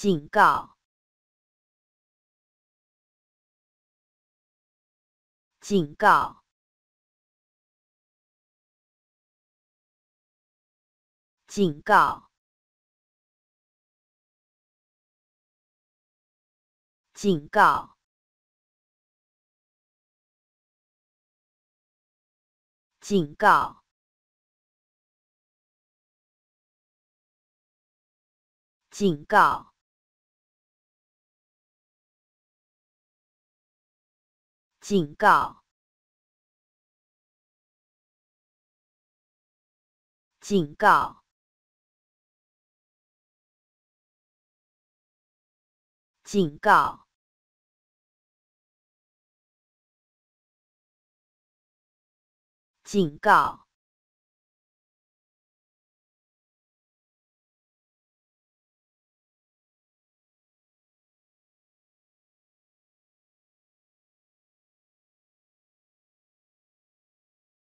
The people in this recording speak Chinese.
警告！警告！警告！警告！警告！警告。警告！警告！警告！警告！